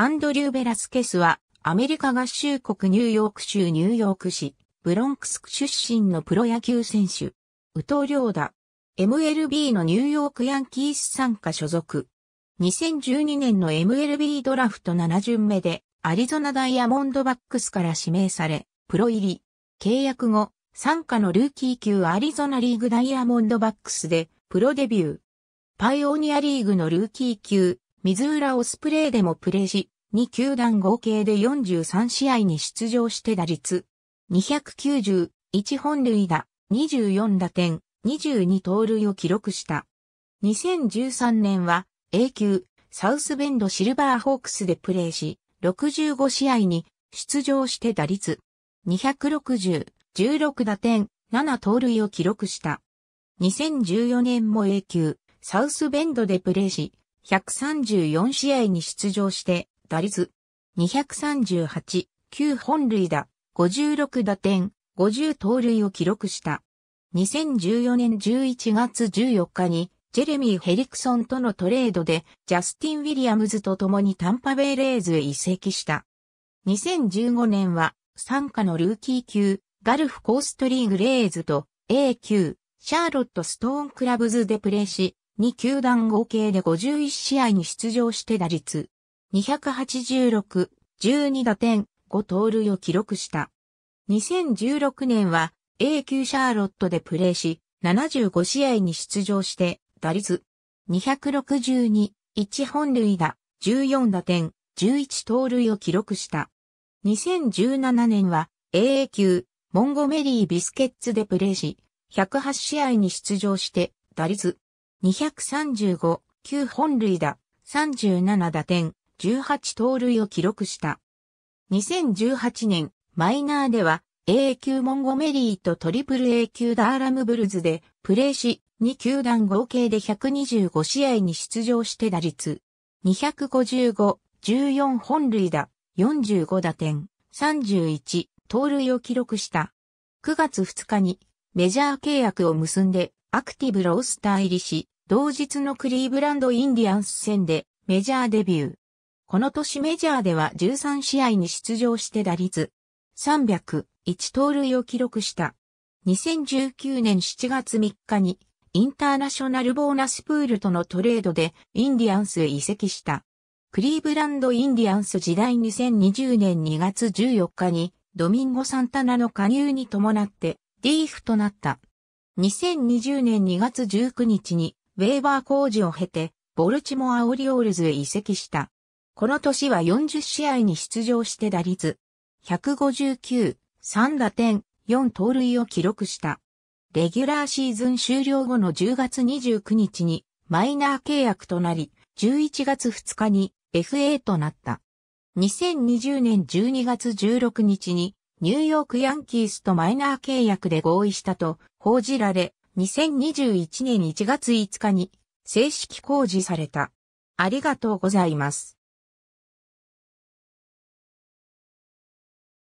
アンドリュー・ベラスケスは、アメリカ合衆国ニューヨーク州ニューヨーク市、ブロンクス出身のプロ野球選手、宇藤良太、MLB のニューヨークヤンキース参加所属。2012年の MLB ドラフト7巡目で、アリゾナダイヤモンドバックスから指名され、プロ入り、契約後、参加のルーキー級アリゾナリーグダイヤモンドバックスで、プロデビュー。パイオニアリーグのルーキー級、ーラオスプレイでもプレーし、2球団合計で43試合に出場して打率、291本塁打、24打点、22盗塁を記録した。2013年は A 級サウスベンドシルバーホークスでプレーし、65試合に出場して打率260、16打点、7盗塁を記録した。2014年も A 級サウスベンドでプレーし、134試合に出場して打率、238、9本塁打、56打点、50盗塁を記録した。2014年11月14日に、ジェレミー・ヘリクソンとのトレードで、ジャスティン・ウィリアムズと共にタンパベイ・レーズへ移籍した。2015年は、参加のルーキー級、ガルフコーストリーグレーズと A 級、シャーロットストーンクラブズでプレーし、2球団合計で51試合に出場して打率286、12打点、5盗塁を記録した。2016年は A 級シャーロットでプレーし、75試合に出場して、打率262、1本塁打、14打点、11盗塁を記録した。2017年は AA 級モンゴメリー・ビスケッツでプレーし、108試合に出場して、打率235、9本塁打、37打点、18盗塁を記録した。2018年、マイナーでは、A 級モンゴメリーとトリプル A 級ダーラムブルズでプレーし、2球団合計で125試合に出場して打率。255、14本塁打、45打点、31、盗塁を記録した。9月2日にメジャー契約を結んでアクティブロースター入りし、同日のクリーブランドインディアンス戦でメジャーデビュー。この年メジャーでは13試合に出場して打率301盗塁を記録した。2019年7月3日にインターナショナルボーナスプールとのトレードでインディアンスへ移籍した。クリーブランドインディアンス時代2020年2月14日にドミンゴ・サンタナの加入に伴ってリーフとなった。2020年2月19日にウェーバー工事を経てボルチモア・オリオールズへ移籍した。この年は40試合に出場して打率159、3打点、4盗塁を記録した。レギュラーシーズン終了後の10月29日にマイナー契約となり、11月2日に FA となった。2020年12月16日にニューヨークヤンキースとマイナー契約で合意したと報じられ、2021年1月5日に正式公示された。ありがとうございます。